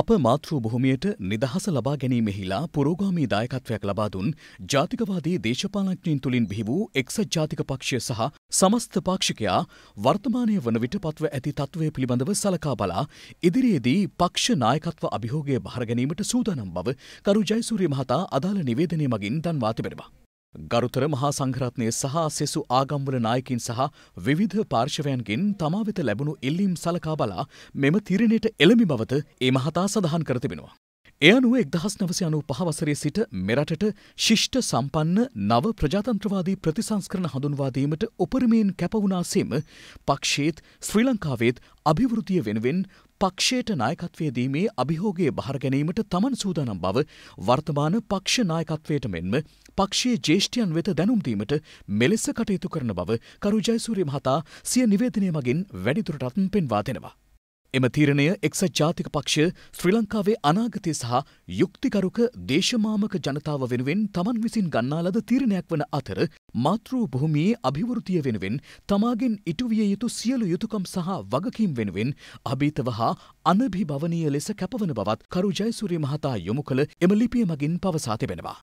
අප මාතෘ බොහොමයට නිදහස ලබා ගැනීමෙහිලා පුරෝගාමී දායකත්වයක් ලබාදුන් ජාතිකවාදී දේශපාලඥින් තුළින් බිහි වූ එක්සත් ජාතික පක්ෂය සහ සමස්ත පාක්ෂිකයා වර්තමානය වන විට පත්ව ඇති තත්ත්වය පිළිබඳව සලකා බලා ඉදිරියේදී පක්ෂ නායකත්ව අභිහෝගය බහර ගැනීමට සූදානම් බව කරු ජයසූරිය මහතා අදාළ නිවේදනය මගින් දන්වා තිබෙනවා. ගරුතර මහා සංඝරත්නය සහ සෙසු ආගම්වල නායකින් සහ විවිධ පාර්ශවයන්ගෙන් තමා වෙත ලැබුණු ඉල්ලීම් සලකා බලා මෙම තිරණයට එළඹි බවද ඒ මහතා සඳහන් කර තිබෙනවා. එය අනුව එක්දහස් නවසය අනු පහවසරේ සිට මෙරටට ශිෂ්ට සම්පන්න නව ප්‍රජාතන්ත්‍රවාදී ප්‍රතිසංස්කරණ හඳුන්වාදීමට උපරිමයෙන් කැපවුණාසේම පක්ෂේත් ශ්‍රී ලංකාවේත් අභිවෘතිය වෙනුවෙන් පක්ෂයට නායකත්වයදීමේ අභිහෝගේ බහර ගැනීමට තමන් සූදානම් බව වර්තමාන පක්ෂ නායකත්වයට මෙන්ම පක්ෂයේ ජේෂ්ඨයන් වෙත දැනුම්දීමට මෙලෙස කටයුතු කරන බව කරු ජයසූරිය මහතා සිය නිවේදනය මගින් වැඩිදුරටත් පෙන්වා දෙනවා. එම තීරණය එක්සත් ජාතික පක්ෂ ශ්‍රී ලංකාවේ අනාගතය සහ යුක්තිකරුක දේශමාමක ජනතාව වෙනුවෙන් තමන් විසින් ගන්නා ලද තීරණයක් වන අතර මාතෘ භූමියේ අභිවෘතිය වෙනුවෙන් තමාගෙන් ඉටුවිය යුතු සියලු යුතුකම් සහ වගකීම් වෙනුවෙන් අභීතව හා අනභිභවනීය ලෙස කැපවන බවත් කරු ජයසූරිය මහතා යොමු කළ එම ලිපිය මගින් පවසා තිබෙනවා.